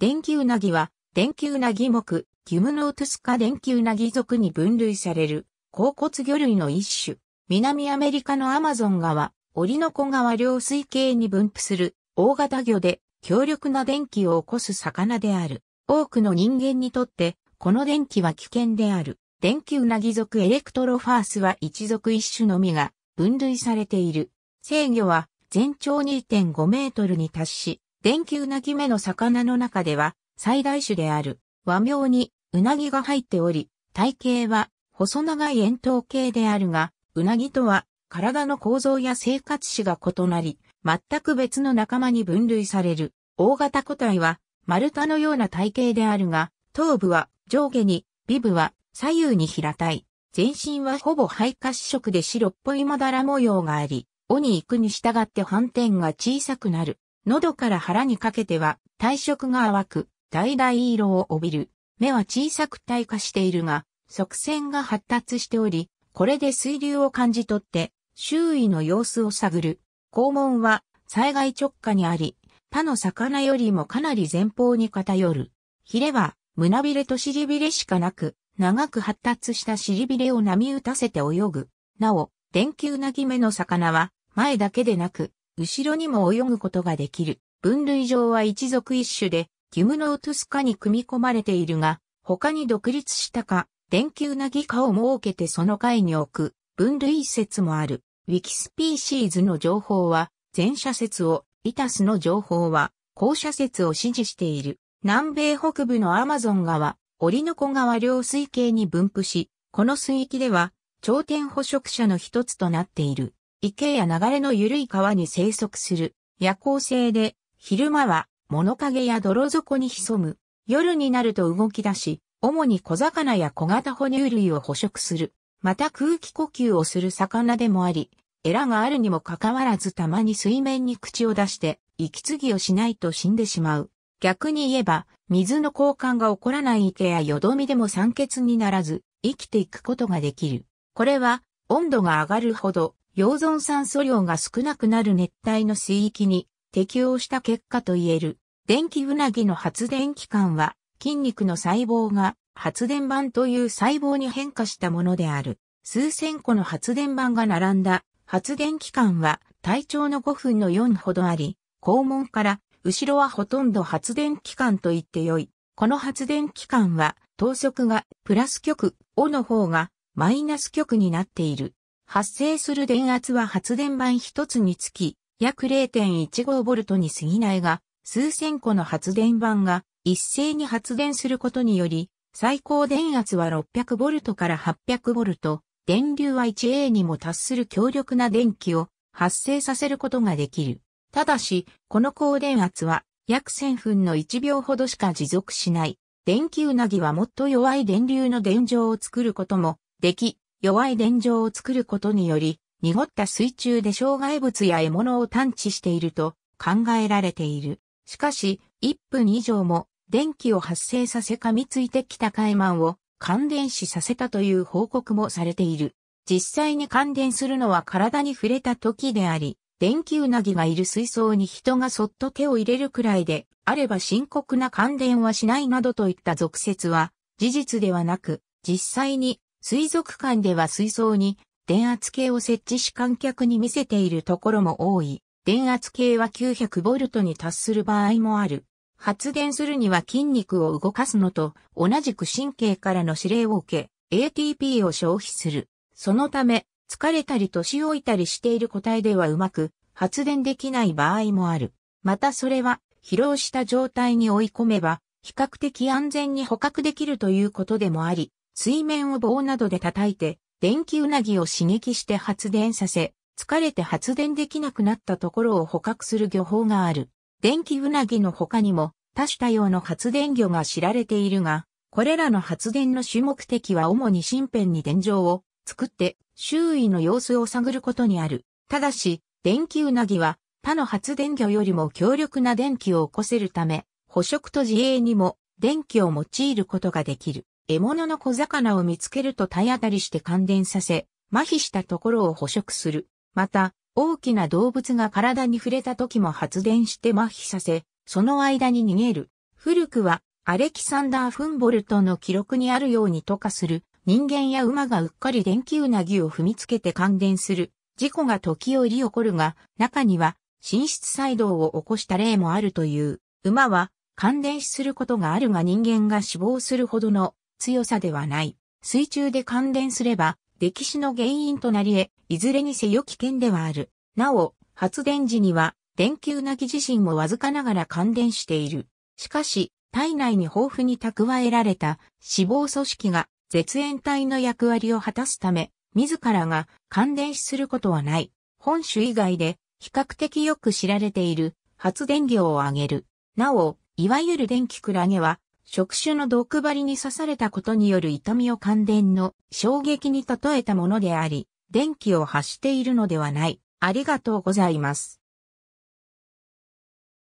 電球なぎは、電球なぎ目、ギムノートスカ電球なぎ属に分類される、甲骨魚類の一種。南アメリカのアマゾン川、オリノコ川両水系に分布する、大型魚で、強力な電気を起こす魚である。多くの人間にとって、この電気は危険である。電球なぎ属エレクトロファースは一属一種のみが分類されている。制御は全長2.5メートルに達し、電球なぎ目の魚の中では最大種である和名にうなぎが入っており、体型は細長い円筒形であるが、うなぎとは体の構造や生活史が異なり、全く別の仲間に分類される。大型個体は丸太のような体型であるが、頭部は上下に、尾部は左右に平たい。全身はほぼ肺褐色で白っぽいまだら模様があり、尾に行くに従って斑点が小さくなる。喉から腹にかけては体色が淡く、橙色を帯びる。目は小さく体化しているが、側線が発達しており、これで水流を感じ取って、周囲の様子を探る。肛門は災害直下にあり、他の魚よりもかなり前方に偏る。ヒレは胸びれと尻びれしかなく、長く発達した尻びれを波打たせて泳ぐ。なお、電球なぎめの魚は前だけでなく、後ろにも泳ぐことができる。分類上は一族一種で、ギムノートス科に組み込まれているが、他に独立したか、電球なぎ科を設けてその階に置く、分類説もある。ウィキスピーシーズの情報は、前者説を、イタスの情報は、後者説を支持している。南米北部のアマゾン川、オリノコ川両水系に分布し、この水域では、頂点捕食者の一つとなっている。池や流れの緩い川に生息する夜行性で、昼間は物陰や泥底に潜む。夜になると動き出し、主に小魚や小型哺乳類を捕食する。また空気呼吸をする魚でもあり、エラがあるにもかかわらずたまに水面に口を出して、息継ぎをしないと死んでしまう。逆に言えば、水の交換が起こらない池や淀みでも酸欠にならず、生きていくことができる。これは、温度が上がるほど、溶存酸素量が少なくなる熱帯の水域に適応した結果と言える。電気うなぎの発電機関は筋肉の細胞が発電板という細胞に変化したものである。数千個の発電板が並んだ発電機関は体長の5分の4ほどあり、肛門から後ろはほとんど発電機関と言ってよい。この発電機関は等速がプラス極、尾の方がマイナス極になっている。発生する電圧は発電盤一つにつき、約 0.15V に過ぎないが、数千個の発電盤が一斉に発電することにより、最高電圧は 600V から 800V、電流は 1A にも達する強力な電気を発生させることができる。ただし、この高電圧は約1000分の1秒ほどしか持続しない。電気うなぎはもっと弱い電流の電場を作ることもでき、弱い電状を作ることにより、濁った水中で障害物や獲物を探知していると考えられている。しかし、1分以上も電気を発生させ噛みついてきた海満マンを感電死させたという報告もされている。実際に感電するのは体に触れた時であり、電気うなぎがいる水槽に人がそっと手を入れるくらいで、あれば深刻な感電はしないなどといった俗説は、事実ではなく、実際に水族館では水槽に電圧計を設置し観客に見せているところも多い。電圧計は 900V に達する場合もある。発電するには筋肉を動かすのと同じく神経からの指令を受け、ATP を消費する。そのため、疲れたり年老いたりしている個体ではうまく発電できない場合もある。またそれは疲労した状態に追い込めば比較的安全に捕獲できるということでもあり、水面を棒などで叩いて、電気うなぎを刺激して発電させ、疲れて発電できなくなったところを捕獲する漁法がある。電気うなぎの他にも多種多様の発電魚が知られているが、これらの発電の主目的は主に身辺に電状を作って周囲の様子を探ることにある。ただし、電気うなぎは他の発電魚よりも強力な電気を起こせるため、捕食と自衛にも電気を用いることができる。獲物の小魚を見つけると体当たりして感電させ、麻痺したところを捕食する。また、大きな動物が体に触れた時も発電して麻痺させ、その間に逃げる。古くは、アレキサンダー・フンボルトの記録にあるようにとかする、人間や馬がうっかり電気うなぎを踏みつけて感電する。事故が時折起こるが、中には、心室細動を起こした例もあるという。馬は、感電死することがあるが人間が死亡するほどの強さではない。水中で感電すれば、歴史の原因となり得、いずれにせよ危険ではある。なお、発電時には、電球なき自身もわずかながら感電している。しかし、体内に豊富に蓄えられた脂肪組織が絶縁体の役割を果たすため、自らが感電死することはない。本種以外で比較的よく知られている発電量を上げる。なお、いわゆる電気クラゲは触手の毒針に刺されたことによる痛みを感電の衝撃に例えたものであり、電気を発しているのではない。ありがとうございます。